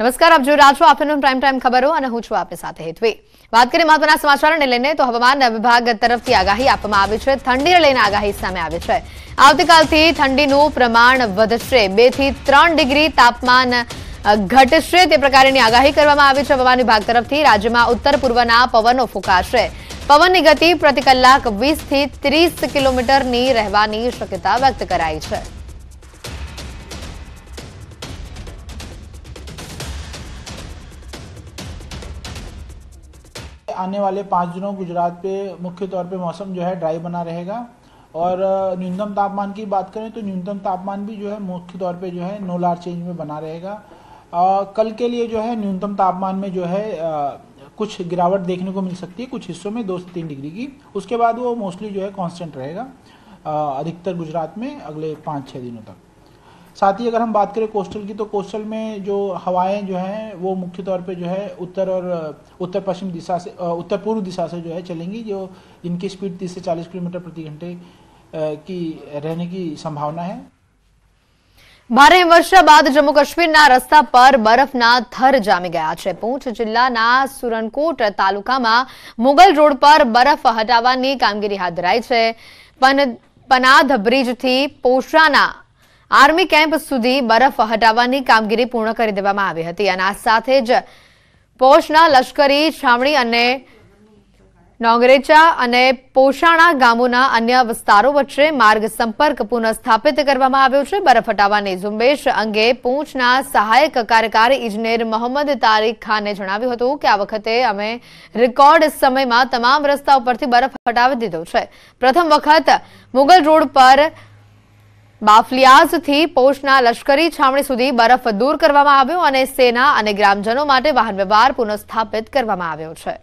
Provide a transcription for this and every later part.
નમસ્કાર આપ જોઈ રહ્યા છો આફ્ટરનૂન પ્રાઇમ ટાઈમ ખબરો અને હું છું આપની સાથે હેતવે વાત કરીએ મહત્વના સમાચારોને લઈને તો હવામાન વિભાગ તરફથી આગાહી આપવામાં આવી છે ઠંડીને લઈને આગાહી સામે આવી છે આવતીકાલથી ઠંડીનું પ્રમાણ વધશે બે થી ત્રણ ડિગ્રી તાપમાન ઘટશે તે પ્રકારની આગાહી કરવામાં આવી છે હવામાન વિભાગ તરફથી રાજ્યમાં ઉત્તર પૂર્વના પવનો ફૂંકાશે પવનની ગતિ પ્રતિ કલાક વીસથી ત્રીસ કિલોમીટરની રહેવાની શક્યતા વ્યક્ત કરાઈ છે आने वाले पाँच दिनों गुजरात पे मुख्य तौर पे मौसम जो है ड्राई बना रहेगा और न्यूनतम तापमान की बात करें तो न्यूनतम तापमान भी जो है मुख्य तौर पे जो है लार चेंज में बना रहेगा आ, कल के लिए जो है न्यूनतम तापमान में जो है आ, कुछ गिरावट देखने को मिल सकती है कुछ हिस्सों में दो से तीन डिग्री की उसके बाद वो मोस्टली जो है कांस्टेंट रहेगा अधिकतर गुजरात में अगले पाँच छः दिनों तक साथ ही अगर हम बात करें कोस्टल की तो कोस्टल में जो हवाएं जो हैं वो मुख्य तौर पे जो है उत्तर और उत्तर पश्चिम दिशा से उत्तर पूर्व दिशा से जो है चलेंगी जो इनकी स्पीड तीस से चालीस किलोमीटर प्रति घंटे की रहने की संभावना है ભારે હિમવર્ષા બાદ જમ્મુ કાશ્મીરના રસ્તા પર બરફના થર જામી ગયા છે પૂંછ જિલ્લાના સુરનકોટ તાલુકામાં મુગલ રોડ પર બરફ હટાવવાની કામગીરી હાથ ધરાઈ છે પનાધ બ્રિજથી પોષાના આર્મી કેમ્પ સુધી બરફ હટાવવાની કામગીરી પૂર્ણ કરી દેવામાં આવી હતી અને આ સાથે જ પોષના લશ્કરી છાવણી અને નોંગરેચા અને પોષાણા ગામોના અન્ય વિસ્તારો વચ્ચે માર્ગ સંપર્ક પુનઃસ્થાપિત કરવામાં આવ્યો છે બરફ હટાવવાની ઝુંબેશ અંગે પૂંછના સહાયક કાર્યકારી ઇજનેર મોહમ્મદ તારીખ ખાને જણાવ્યું હતું કે આ વખતે અમે રેકોર્ડ સમયમાં તમામ રસ્તા ઉપરથી બરફ હટાવી દીધો છે પ્રથમ વખત મુગલ રોડ પર બાફલિયાઝથી પોષના લશ્કરી છાવણી સુધી બરફ દૂર કરવામાં આવ્યો અને સેના અને ગ્રામજનો માટે વાહન વ્યવહાર પુનઃસ્થાપિત કરવામાં આવ્યો છે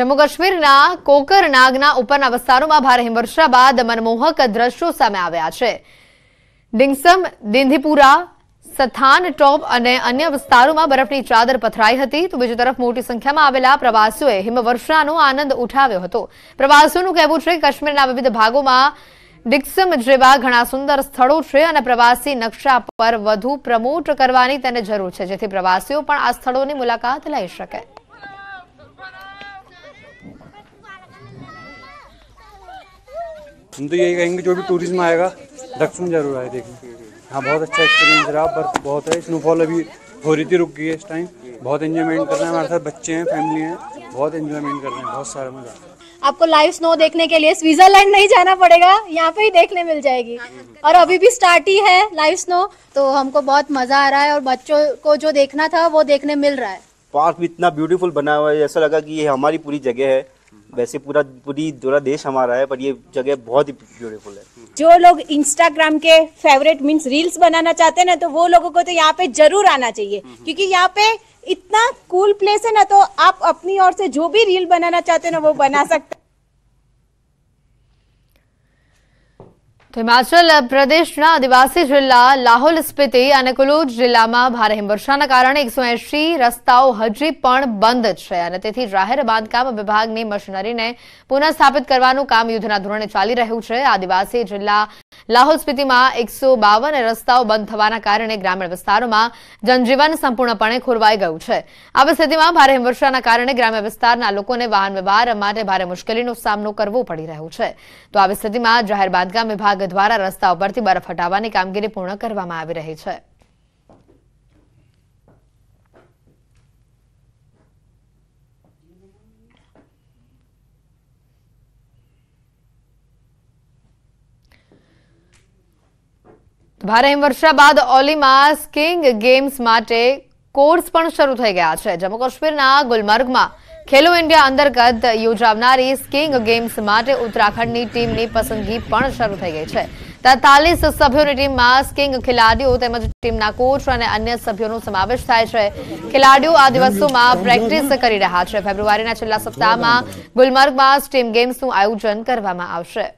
જમ્મુ કાશ્મીરના કોકરનાગના ઉપરના વિસ્તારોમાં ભારે હિમવર્ષા બાદ મનમોહક દ્રશ્યો સામે આવ્યા છે ડિંગસમ દિંધીપુરા સથાન ટોપ અને અન્ય વિસ્તારોમાં બરફની ચાદર પથરાઈ હતી તો બીજી તરફ મોટી સંખ્યામાં આવેલા પ્રવાસીઓએ હિમવર્ષાનો આનંદ ઉઠાવ્યો હતો પ્રવાસીઓનું કહેવું છે કે કાશ્મીરના વિવિધ ભાગોમાં ડિક્સમ જેવા ઘણા સુંદર સ્થળો છે અને પ્રવાસી નકશા પર વધુ પ્રમોટ કરવાની તેને જરૂર છે જેથી પ્રવાસીઓ પણ આ સ્થળોની મુલાકાત લઈ શકે हम तो यही दक्षिण जरूर आए देखने हाँ बहुत अच्छा एक्सपीरियंस रहा बर्फ बहुत है स्नोफॉल अभी हो रही थी रुक गई है इस टाइम बहुत इंजॉयमेंट कर रहे हैं हमारे साथ बच्चे हैं फैमिली हैं बहुत इंजॉयमेंट कर रहे हैं बहुत सारा मजा आपको लाइव स्नो देखने के लिए स्विट्जरलैंड नहीं जाना पड़ेगा यहाँ पे ही देखने मिल जाएगी और अभी भी स्टार्ट ही है लाइव स्नो तो हमको बहुत मजा आ रहा है और बच्चों को जो देखना था वो देखने मिल रहा है पार्क भी इतना ब्यूटीफुल बना हुआ है ऐसा लगा कि ये हमारी पूरी जगह है वैसे पूरा पूरी पूरा देश हमारा है पर ये जगह बहुत ही ब्यूटीफुल है जो लोग इंस्टाग्राम के फेवरेट मीन्स रील्स बनाना चाहते हैं ना तो वो लोगों को तो यहाँ पे जरूर आना चाहिए हम्म, हम्म। क्योंकि यहाँ पे इतना कूल प्लेस है ना तो आप अपनी ओर से जो भी रील बनाना चाहते हैं ना वो बना सकते તો હિમાચલ પ્રદેશના આદિવાસી જિલ્લા લાહોલ સ્પીતિ અને કુલુજ જિલ્લામાં ભારે હિમવર્ષાના કારણે એકસો રસ્તાઓ હજી પણ બંધ છે અને તેથી જાહેર બાંધકામ વિભાગની મશીનરીને પુનઃસ્થાપિત કરવાનું કામ યુદ્ધના ધોરણે ચાલી રહ્યું છે આદિવાસી જિલ્લા લાહોલ સ્પીતિમાં એકસો બાવન રસ્તાઓ બંધ થવાના કારણે ગ્રામીણ વિસ્તારોમાં જનજીવન સંપૂર્ણપણે ખોરવાઈ ગયું છે આવી સ્થિતિમાં ભારે હિમવર્ષાના કારણે ગ્રામ્ય વિસ્તારના લોકોને વાહન વ્યવહાર માટે ભારે મુશ્કેલીનો સામનો કરવો પડી રહ્યો છે તો આવી સ્થિતિમાં જાહેર બાંધકામ વિભાગ દ્વારા રસ્તા ઉપરથી બરફ હટાવવાની કામગીરી પૂર્ણ કરવામાં આવી રહી છે ભારે હિમવર્ષા બાદ ઓલિમાં સ્કીંગ ગેમ્સ માટે કોર્સ પણ શરૂ થઈ ગયા છે જમ્મુ કાશ્મીરના ગુલમર્ગમાં ખેલો ઇન્ડિયા અંતર્ગત યોજાવનારી સ્કીંગ ગેમ્સ માટે ઉત્તરાખંડની ટીમની પસંદગી પણ શરૂ થઈ ગઈ છે તેતાલીસ સભ્યોની ટીમમાં સ્કીંગ ખેલાડીઓ તેમજ ટીમના કોચ અને અન્ય સભ્યોનો સમાવેશ થાય છે ખેલાડીઓ આ દિવસોમાં પ્રેક્ટિસ કરી રહ્યા છે ફેબ્રુઆરીના છેલ્લા સપ્તાહમાં ગુલમર્ગમાં સ્ટીમ ગેમ્સનું આયોજન કરવામાં આવશે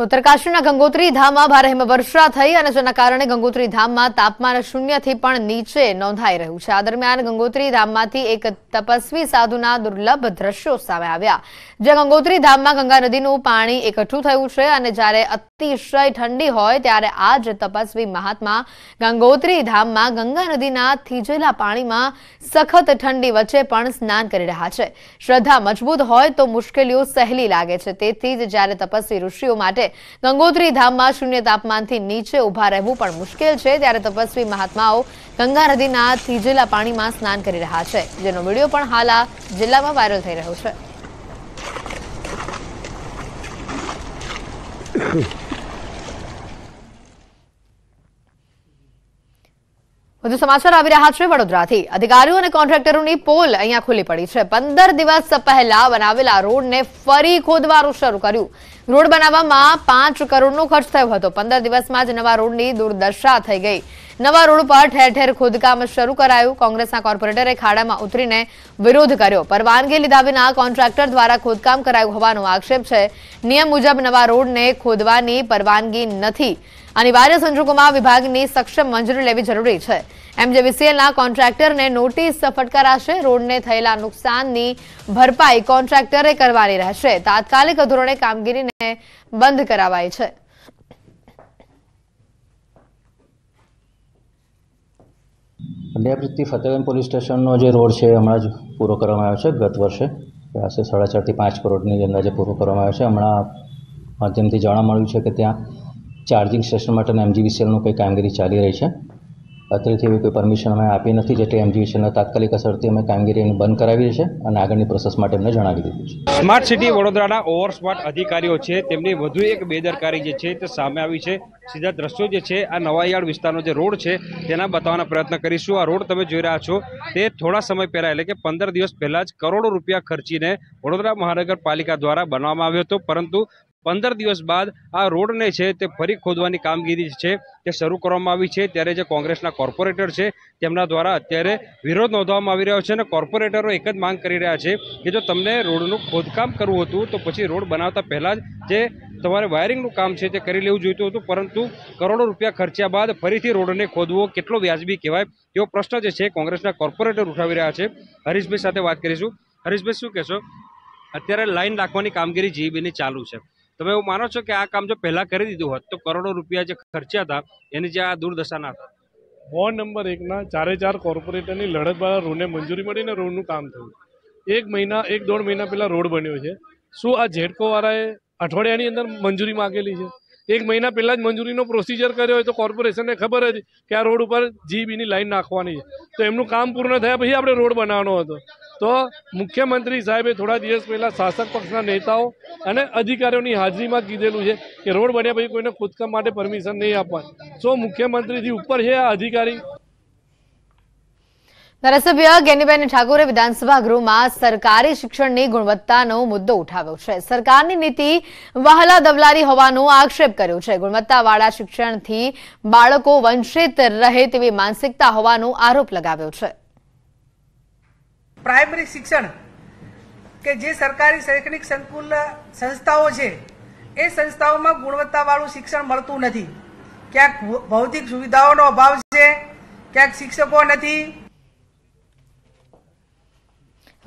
તો ઉત્તરકાશીના ગંગોત્રી ધામમાં ભારે હિમવર્ષા થઈ અને જેના કારણે ગંગોત્રી ધામમાં તાપમાન શૂન્યથી પણ નીચે નોંધાઈ રહ્યું છે આ દરમિયાન ગંગોત્રી ધામમાંથી એક તપસ્વી સાધુના દુર્લભ દ્રશ્યો સામે આવ્યા જે ગંગોત્રી ધામમાં ગંગા નદીનું પાણી એકઠું થયું છે અને જ્યારે અતિશય ઠંડી હોય ત્યારે આજ તપસ્વી મહાત્મા ગંગોત્રી ધામમાં ગંગા નદીના થીજેલા પાણીમાં સખત ઠંડી વચ્ચે પણ સ્નાન કરી રહ્યા છે શ્રદ્ધા મજબૂત હોય તો મુશ્કેલીઓ સહેલી લાગે છે તેથી જ જ્યારે તપસ્વી ઋષિઓ માટે ગંગોત્રી ધામમાં શૂન્ય તાપમાનથી નીચે ઊભા રહેવું પણ મુશ્કેલ છે ત્યારે તપસ્વી મહાત્માઓ ગંગા નદીના થીજેલા પાણીમાં સ્નાન કરી રહ્યા છે જેનો વિડીયો પણ હાલ આ જિલ્લામાં વાયરલ થઈ રહ્યો છે વધુ સમાચાર આવી રહ્યા છે વડોદરાથી અધિકારીઓ અને કોન્ટ્રાક્ટરોની પોલ અહીંયા ખુલ્લી પડી છે પંદર દિવસ પહેલા બનાવેલા રોડને ફરી ખોદવાનું શરૂ કર્યું રોડ બનાવવામાં પાંચ કરોડનો ખર્ચ થયો હતો પંદર દિવસમાં જ નવા રોડની દુર્દશા થઈ ગઈ નવા રોડ પર ઠેર ઠેર ખોદકામ શરૂ કરાયું કોંગ્રેસના કોર્પોરેટરે ખાડામાં ઉતરીને વિરોધ કર્યો પરવાનગી લીધા વિના કોન્ટ્રાક્ટર દ્વારા ખોદકામ કરાયું હોવાનો આક્ષેપ છે નિયમ મુજબ નવા રોડને ખોદવાની પરવાનગી નથી અનિવાર્ય સંજોગોમાં વિભાગની સક્ષમ મંજૂરી લેવી જરૂરી છે એમજેવીસીએલના કોન્ટ્રાક્ટરને નોટિસ ફટકારાશે રોડને થયેલા નુકસાનની ભરપાઈ કોન્ટ્રાક્ટરે કરવાની રહેશે તાત્કાલિક ધોરણે કામગીરીને બંધ કરાવાઈ છે દયાપ્રીતિ ફતેગંજ પોલીસ સ્ટેશનનો જે રોડ છે હમણાં જ પૂરો કરવામાં આવ્યો છે ગત વર્ષે આશરે સાડા ચારથી પાંચ કરોડની અંદાજે પૂરો કરવામાં આવ્યો છે હમણાં માધ્યમથી જાણવા મળ્યું છે કે ત્યાં ચાર્જિંગ સ્ટેશન માટેના એમજીવીસીએલનું કોઈ કામગીરી ચાલી રહી છે અત્યારથી એવી કોઈ પરમિશન અમે આપી નથી જેટલે જેટલી એમજીવીસીએલના તાત્કાલિક અસરથી અમે કામગીરીને બંધ કરાવી છે અને આગળની પ્રોસેસ માટે અમને જણાવી દીધું છે સ્માર્ટ સિટી વડોદરાના ઓવર સ્માર્ટ અધિકારીઓ છે તેમની વધુ એક બેદરકારી જે છે તે સામે આવી છે સીધા દ્રશ્યો જે છે આ નવાઈયાળ વિસ્તારનો જે રોડ છે તેના બતાવવાનો પ્રયત્ન કરીશું આ રોડ તમે જોઈ રહ્યા છો તે થોડા સમય પહેલાં એટલે કે પંદર દિવસ પહેલાં જ કરોડો રૂપિયા ખર્ચીને વડોદરા મહાનગરપાલિકા દ્વારા બનાવવામાં આવ્યો હતો પરંતુ પંદર દિવસ બાદ આ રોડને છે તે ફરી ખોદવાની કામગીરી છે તે શરૂ કરવામાં આવી છે ત્યારે જે કોંગ્રેસના કોર્પોરેટર છે તેમના દ્વારા અત્યારે વિરોધ નોંધવામાં આવી રહ્યો છે અને કોર્પોરેટરો એક જ માંગ કરી રહ્યા છે કે જો તમને રોડનું ખોદકામ કરવું હતું તો પછી રોડ બનાવતા પહેલાં જે તમારે વાયરિંગનું કામ છે તે કરી લેવું જોઈતું હતું પરંતુ કરોડો રૂપિયા ખર્ચ્યા બાદ ફરીથી રોડને ખોદવો કેટલો વ્યાજબી કહેવાય તેવો પ્રશ્ન જે છે કોંગ્રેસના કોર્પોરેટર ઉઠાવી રહ્યા છે હરીશભાઈ સાથે વાત કરીશું હરીશભાઈ શું કહેશો અત્યારે લાઈન રાખવાની કામગીરી જીબીની ચાલુ છે તમે એવું માનો છો કે આ કામ જો પહેલાં કરી દીધું હોત તો કરોડો રૂપિયા જે ખર્ચ્યા હતા એની જે આ દુર્દશાના હતા વોર્ડ નંબર એકના ચારે ચાર કોર્પોરેટરની લડત દ્વારા રોડને મંજૂરી મળીને રોડનું કામ થયું એક મહિના એક દોઢ મહિના પહેલાં રોડ બન્યો છે શું આ ઝેડકોવાળાએ અઠવાડિયાની અંદર મંજૂરી માગેલી છે એક મહિના પહેલાં જ મંજૂરીનો પ્રોસિજર કર્યો હોય તો કોર્પોરેશનને ખબર હતી કે આ રોડ ઉપર જીબીની લાઈન નાખવાની છે તો એમનું કામ પૂર્ણ થયા પછી આપણે રોડ બનાવવાનો હતો તો મુખ્યમંત્રી સાહેબે થોડા દિવસ પહેલાં શાસક પક્ષના નેતાઓ અને અધિકારીઓની હાજરીમાં કીધેલું છે કે રોડ બન્યા પછી કોઈને ખોદકામ માટે પરમિશન નહીં આપવાની સો મુખ્યમંત્રીથી ઉપર છે આ અધિકારી ધારાસભ્ય ગેનીબેન ઠાકોરે વિધાનસભા ગૃહમાં સરકારી શિક્ષણની ગુણવત્તાનો મુદ્દો ઉઠાવ્યો છે સરકારની નીતિ વહાલા દવલારી હોવાનો આક્ષેપ કર્યો છે ગુણવત્તાવાળા શિક્ષણથી બાળકો વંચિત રહે તેવી માનસિકતા હોવાનો આરોપ લગાવ્યો છે પ્રાઇમરી શિક્ષણ કે જે સરકારી શૈક્ષણિક સંકુલ સંસ્થાઓ છે એ સંસ્થાઓમાં ગુણવત્તાવાળું શિક્ષણ મળતું નથી ક્યાંક ભૌતિક સુવિધાઓનો અભાવ છે ક્યાંક શિક્ષકો નથી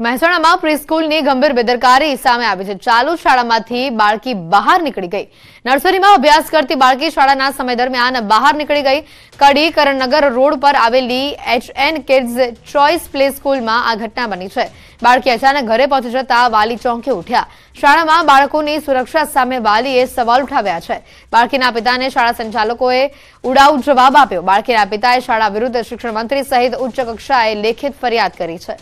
મહેસાણામાં પ્રીસ્કૂલની ગંભીર બેદરકારી સામે આવી છે ચાલુ શાળામાંથી બાળકી બહાર નીકળી ગઈ નર્સરીમાં અભ્યાસ કરતી બાળકી શાળાના સમય દરમિયાન બહાર નીકળી ગઈ કડી કરણનગર રોડ પર આવેલી એચએન કિડ્સ ચોઇસ પ્લે સ્કૂલમાં આ ઘટના બની છે બાળકી અચાનક ઘરે પહોંચી જતા વાલી ચોંકે ઉઠ્યા શાળામાં બાળકોની સુરક્ષા સામે વાલીએ સવાલ ઉઠાવ્યા છે બાળકીના પિતાને શાળા સંચાલકોએ ઉડાઉ જવાબ આપ્યો બાળકીના પિતાએ શાળા વિરુદ્ધ શિક્ષણ મંત્રી સહિત ઉચ્ચ કક્ષાએ લેખિત ફરિયાદ કરી છે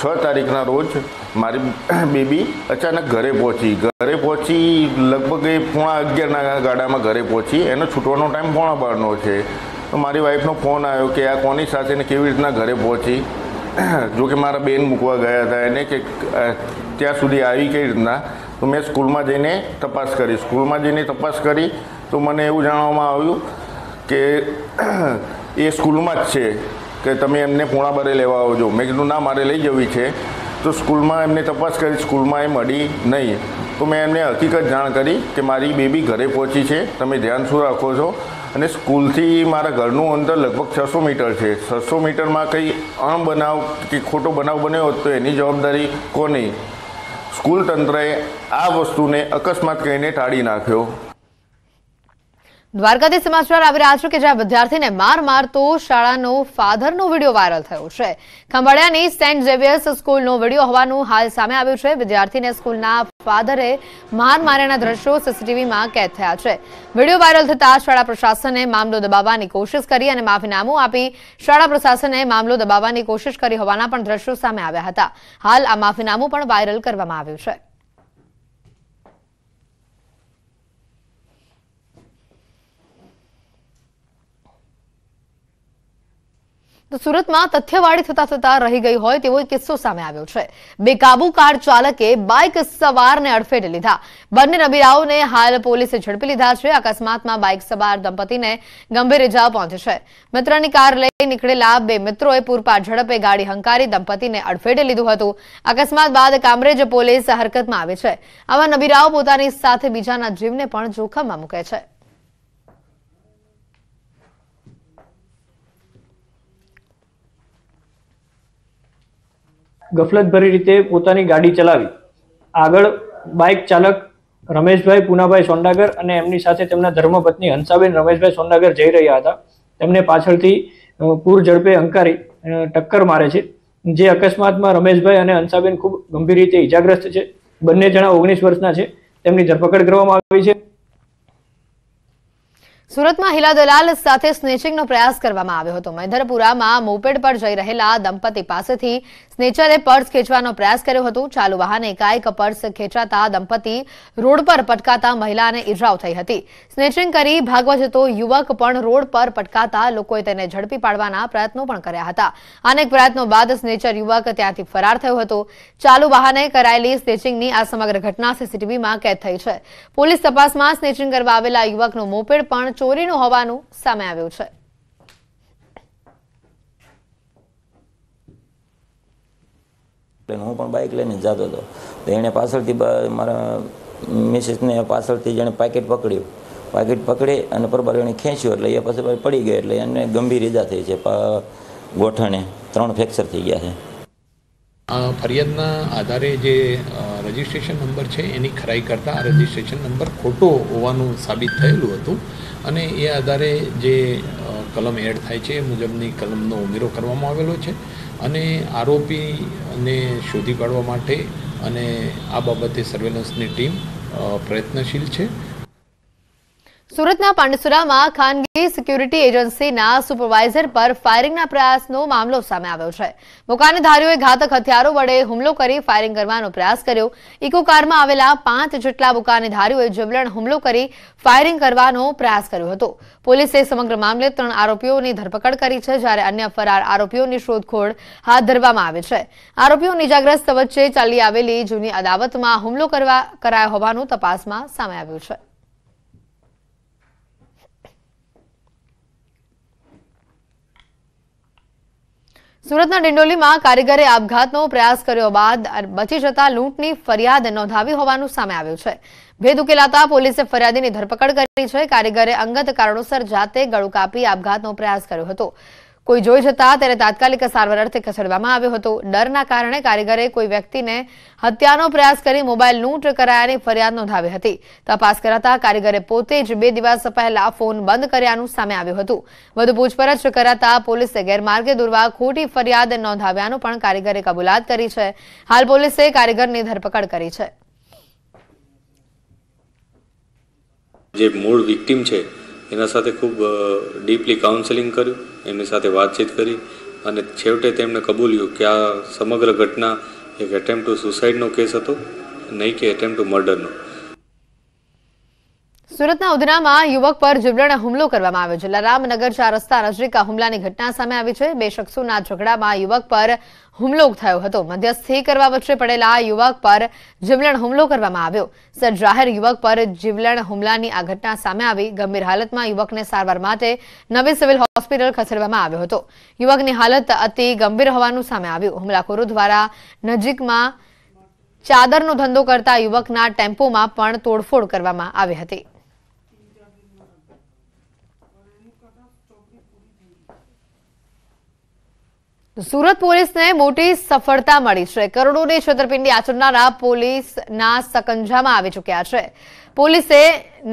છ તારીખના રોજ મારી બેબી અચાનક ઘરે પહોંચી ઘરે પહોંચી લગભગ એ પોણા અગિયારના ગાડામાં ઘરે પહોંચી એનો છૂટવાનો ટાઈમ પોણા બારનો છે તો મારી વાઈફનો ફોન આવ્યો કે આ કોની સાથે ને કેવી રીતના ઘરે પહોંચી જો કે મારા બેન મૂકવા ગયા હતા એને કે ત્યાં સુધી આવી કઈ રીતના તો મેં સ્કૂલમાં જઈને તપાસ કરી સ્કૂલમાં જઈને તપાસ કરી તો મને એવું જાણવામાં આવ્યું કે એ સ્કૂલમાં જ છે કે તમે એમને પૂણા પૂણાબરે લેવા આવજો મેં કીધું ના મારે લઈ જવી છે તો સ્કૂલમાં એમને તપાસ કરી સ્કૂલમાં એ મળી નહીં તો મેં એમને હકીકત જાણ કરી કે મારી બેબી ઘરે પહોંચી છે તમે ધ્યાન શું રાખો છો અને સ્કૂલથી મારા ઘરનું અંતર લગભગ છસો મીટર છે છસો મીટરમાં કંઈ અણબનાવ કે ખોટો બનાવ બન્યો હોત તો એની જવાબદારી કોની સ્કૂલ તંત્રએ આ વસ્તુને અકસ્માત કહીને ટાળી નાખ્યો દ્વારકાથી સમાચાર આવી રહ્યા છે કે જ્યાં વિદ્યાર્થીને માર મારતો શાળાનો ફાધરનો વિડીયો વાયરલ થયો છે ખંભાળિયાની સેન્ટ ઝેવિયર્સ સ્કૂલનો વિડીયો હોવાનું હાલ સામે આવ્યું છે વિદ્યાર્થીને સ્કૂલના ફાધરે માર માર્યાના દ્રશ્યો સીસીટીવીમાં કેદ થયા છે વિડીયો વાયરલ થતાં શાળા પ્રશાસને મામલો દબાવવાની કોશિશ કરી અને માફીનામું આપી શાળા પ્રશાસને મામલો દબાવવાની કોશિશ કરી હોવાના પણ દ્રશ્યો સામે આવ્યા હતા હાલ આ માફીનામું પણ વાયરલ કરવામાં આવ્યું છે તો સુરતમાં તથ્યવાળી થતા થતા રહી ગઈ હોય તેવો કિસ્સો સામે આવ્યો છે બેકાબુ કાર ચાલકે બાઇક સવારને અડફેટે લીધા બંને નબીરાઓને હાલ પોલીસે ઝડપી લીધા છે અકસ્માતમાં બાઇક સવાર દંપતીને ગંભીર ઇજાઓ પહોંચી છે મિત્રની કાર લઈ નીકળેલા બે મિત્રોએ પૂરપાટ ઝડપે ગાડી હંકારી દંપતીને અડફેટે લીધું હતું અકસ્માત બાદ કામરેજ પોલીસ હરકતમાં આવે છે આવા નબીરાઓ પોતાની સાથે બીજાના જીવને પણ જોખમમાં મૂકે છે ગફલતભરી રીતે પોતાની ગાડી ચલાવી આગળ બાઇક ચાલક રમેશભાઈ પુનાભાઈ સોંડાગર અને એમની સાથે તેમના ધર્મપત્ની હંસાબેન રમેશભાઈ સોંડાગર જઈ રહ્યા હતા તેમને પાછળથી પૂર ઝડપે હંકારી ટક્કર મારે છે જે અકસ્માતમાં રમેશભાઈ અને હંસાબેન ખૂબ ગંભીર રીતે ઇજાગ્રસ્ત છે બંને જણા ઓગણીસ વર્ષના છે તેમની ધરપકડ કરવામાં આવી છે સુરતમાં હિલા દલાલ સાથે સ્નેચિંગનો પ્રયાસ કરવામાં આવ્યો હતો મહેધરપુરામાં મોપેડ પર જઈ રહેલા દંપતી પાસેથી સ્નેચરે પર્સ ખેંચવાનો પ્રયાસ કર્યો હતો ચાલુ વાહન એકાએક પર્સ ખેંચાતા દંપતી રોડ પર પટકાતા મહિલાને ઇજાઓ થઈ હતી સ્નેચિંગ કરી ભાગવા જતો યુવક પણ રોડ પર પટકાતા લોકોએ તેને ઝડપી પાડવાના પ્રયત્નો પણ કર્યા હતા અનેક પ્રયત્નો બાદ સ્નેચર યુવક ત્યાંથી ફરાર થયો હતો ચાલુ વાહને કરાયેલી સ્નેચિંગની આ સમગ્ર ઘટના સીસીટીવીમાં કેદ થઈ છે પોલીસ તપાસમાં સ્નેચિંગ કરવા આવેલા યુવકનો મોપેડ પણ ચોરીનું હોવાનું સામે આવ્યું છે હું પણ બાઇક લઈને જતો હતો તો એણે પાછળથી મારા મિસિસને પાછળથી જેણે પાકેટ પકડ્યું પાકેટ પકડી અને પરબાર એણે ખેંચ્યું એટલે એ પછી પડી ગયા એટલે એને ગંભીર ઈજા થઈ છે ગોઠણે ત્રણ ફ્રેક્ચર થઈ ગયા છે ફરિયાદના આધારે જે રજિસ્ટ્રેશન નંબર છે એની ખરાઈ કરતાં આ રજિસ્ટ્રેશન નંબર ખોટો હોવાનું સાબિત થયેલું હતું અને એ આધારે જે કલમ એડ થાય છે એ મુજબની કલમનો ઉમેરો કરવામાં આવેલો છે અને આરોપીને શોધી કાઢવા માટે અને આ બાબતે સર્વેલન્સની ટીમ પ્રયત્નશીલ છે સુરતના પાંડસુરામાં ખાનગી સિક્યુરિટી એજન્સીના સુપરવાઇઝર પર ફાયરિંગના પ્રયાસનો મામલો સામે આવ્યો છે મુકાનધારીઓએ ઘાતક હથિયારો વડે હુમલો કરી ફાયરિંગ કરવાનો પ્રયાસ કર્યો ઇકો કારમાં આવેલા પાંચ જેટલા મુકાનધારીઓએ જીવલણ હુમલો કરી ફાયરિંગ કરવાનો પ્રયાસ કર્યો હતો પોલીસે સમગ્ર મામલે ત્રણ આરોપીઓની ધરપકડ કરી છે જ્યારે અન્ય ફરાર આરોપીઓની શોધખોળ હાથ ધરવામાં આવે છે આરોપીઓ નિજાગ્રસ્ત વચ્ચે ચાલી આવેલી જૂની અદાવતમાં હુમલો કરવા કરાયો હોવાનું તપાસમાં સામે આવ્યું છે સુરતના ડિંડોલીમાં કારીગરે આપઘાતનો પ્રયાસ કર્યો બાદ બચી જતા લૂંટની ફરિયાદ નોંધાવી હોવાનું સામે આવ્યું છે ભેદ ઉકેલાતા પોલીસે ફરિયાદીની ધરપકડ કરી છે કારીગરે અંગત કારણોસર જાતે ગળું કાપી આપઘાતનો પ્રયાસ કર્યો હતો કોઈ જોઈ જતા તેને તાત્કાલિક સારવાર અર્થે ખસેડવામાં આવ્યો હતો ડરના કારણે કારીગરે કોઈ વ્યક્તિને હત્યાનો પ્રયાસ કરી મોબાઈલ લૂંટ કરાયાની ફરિયાદ નોંધાવી હતી તપાસ કરાતા કારીગરે પોતે જ બે દિવસ પહેલા ફોન બંધ કર્યાનું સામે આવ્યું હતું વધુ પૂછપરછ કરાતા પોલીસે ગેરમાર્ગે દોરવા ખોટી ફરિયાદ નોંધાવ્યાનું પણ કારીગરે કબૂલાત કરી છે હાલ પોલીસે કારીગરની ધરપકડ કરી છે જે મૂળ વિક્ટીમ છે એના સાથે ખૂબ ડીપલી કાઉન્સેલિંગ કર્યું એમની સાથે વાતચીત કરી અને છેવટે તેમણે કબૂલ્યું કે આ સમગ્ર ઘટના એક એટેમ્પ ટુ સુસાઇડનો કેસ હતો નહીં કે એટેમ્પ ટુ મર્ડરનો સુરતના ઉધનામાં યુવક પર જીવલેણ હુમલો કરવામાં આવ્યો છે નગર ચાર રસ્તા નજીક આ હુમલાની ઘટના સામે આવી છે બે શખ્સોના ઝઘડામાં યુવક પર હુમલો થયો હતો મધ્યસ્થી કરવા વચ્ચે પડેલા યુવક પર જીવલેણ હુમલો કરવામાં આવ્યો સર જાહેર યુવક પર જીવલેણ હુમલાની આ ઘટના સામે આવી ગંભીર હાલતમાં યુવકને સારવાર માટે નવી સિવિલ હોસ્પિટલ ખસેડવામાં આવ્યો હતો યુવકની હાલત અતિ ગંભીર હોવાનું સામે આવ્યું હુમલાખોરો દ્વારા નજીકમાં ચાદરનો ધંધો કરતા યુવકના ટેમ્પોમાં પણ તોડફોડ કરવામાં આવી હતી સુરત પોલીસને મોટી સફળતા મળી છે કરોડોની છેતરપિંડી આચરનારા પોલીસના સકંજામાં આવી ચૂક્યા છે પોલીસે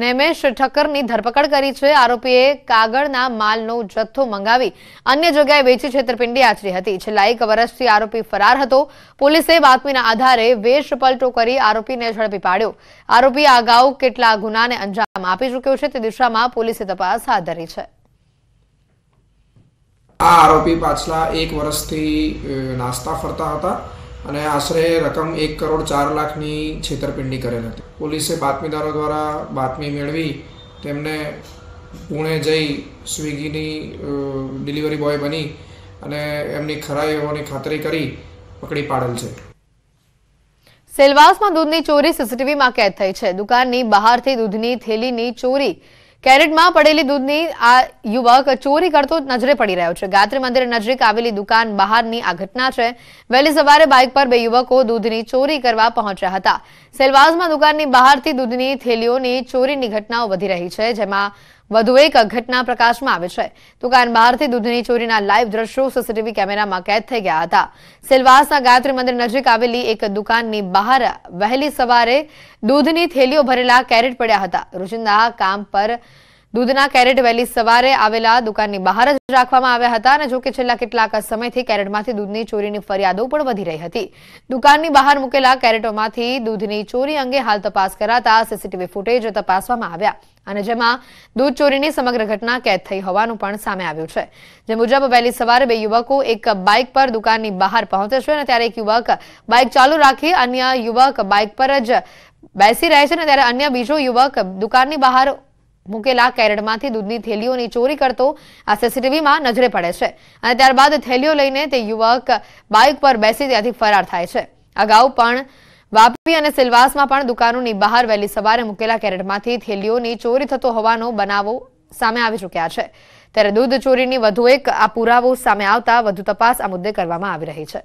નેમેશ ઠક્કરની ધરપકડ કરી છે આરોપીએ કાગળના માલનો જથ્થો મંગાવી અન્ય જગ્યાએ વેચી છેતરપિંડી આચરી હતી છેલ્લા એક વર્ષથી આરોપી ફરાર હતો પોલીસે બાતમીના આધારે વેશ પલટો કરી આરોપીને ઝડપી પાડ્યો આરોપી અગાઉ કેટલા ગુનાને અંજામ આપી ચૂક્યો છે તે દિશામાં પોલીસે તપાસ હાથ ધરી છે આ આરોપી પાછલા એક વર્ષથી નાસ્તા ફરતા હતા અને આશરે રકમ એક કરોડ ચાર લાખની છેતરપિંડી કરેલ હતી પોલીસે બાતમીદારો દ્વારા બાતમી મેળવી તેમને પુણે જઈ સ્વિગીની ડિલિવરી બોય બની અને એમની ખરાઈ હોવાની ખાતરી કરી પકડી પાડેલ છે સેલવાસમાં દૂધની ચોરી સીસીટીવીમાં કેદ થઈ છે દુકાનની બહારથી દૂધની થેલીની ચોરી કેરેટમાં પડેલી દૂધની આ યુવક ચોરી કરતો નજરે પડી રહ્યો છે ગાત્રી મંદિર નજીક આવેલી દુકાન બહારની આ ઘટના છે વહેલી સવારે બાઇક પર બે યુવકો દૂધની ચોરી કરવા પહોંચ્યા હતા સેલવાઝમાં દુકાનની બહારથી દૂધની થેલીઓની ચોરીની ઘટનાઓ વધી રહી છે જેમાં વધુ એક ઘટના પ્રકાશમાં આવે છે દુકાન બહારથી દૂધની ચોરીના લાઇવ દ્રશ્યો સીસીટીવી કેમેરામાં કેદ થઈ ગયા હતા સેલવાસના ગાયત્રી મંદિર નજીક આવેલી એક દુકાનની બહાર વહેલી સવારે દૂધની થેલીઓ ભરેલા કેરેટ પડ્યા હતા રોજિંદા કામ પર દૂધના કેરેટ વહેલી સવારે આવેલા દુકાનની બહાર જ રાખવામાં આવ્યા હતા અને જોકે છેલ્લા કેટલાક સમયથી કેરેટમાંથી દૂધની ચોરીની ફરિયાદો પણ વધી રહી હતી દુકાનની બહાર મૂકેલા કેરેટોમાંથી દૂધની ચોરી અંગે હાલ તપાસ કરાતા સીસીટીવી ફૂટેજ તપાસવામાં આવ્યા અને જેમાં દૂધ ચોરીની સમગ્ર ઘટના કેદ થઈ હોવાનું પણ સામે આવ્યું છે જે મુજબ વહેલી સવારે બે યુવકો એક બાઇક પર દુકાનની બહાર પહોંચે છે અને ત્યારે એક યુવક બાઇક ચાલુ રાખી અન્ય યુવક બાઇક પર જ બેસી રહે છે અને ત્યારે અન્ય બીજો યુવક દુકાનની બહાર મૂકેલા કેરેટમાંથી દૂધની થેલીઓની ચોરી કરતો આ સીસીટીવીમાં નજરે પડે છે અને ત્યારબાદ થેલીઓ લઈને તે યુવક બાઇક પર બેસી ત્યાંથી ફરાર થાય છે અગાઉ પણ વાપી અને સિલવાસમાં પણ દુકાનોની બહાર વહેલી સવારે મૂકેલા કેરેટમાંથી થેલીઓની ચોરી થતો હોવાનો બનાવો સામે આવી ચુક્યા છે ત્યારે દૂધ ચોરીની વધુ એક આ પુરાવો સામે આવતા વધુ તપાસ આ મુદ્દે કરવામાં આવી રહી છે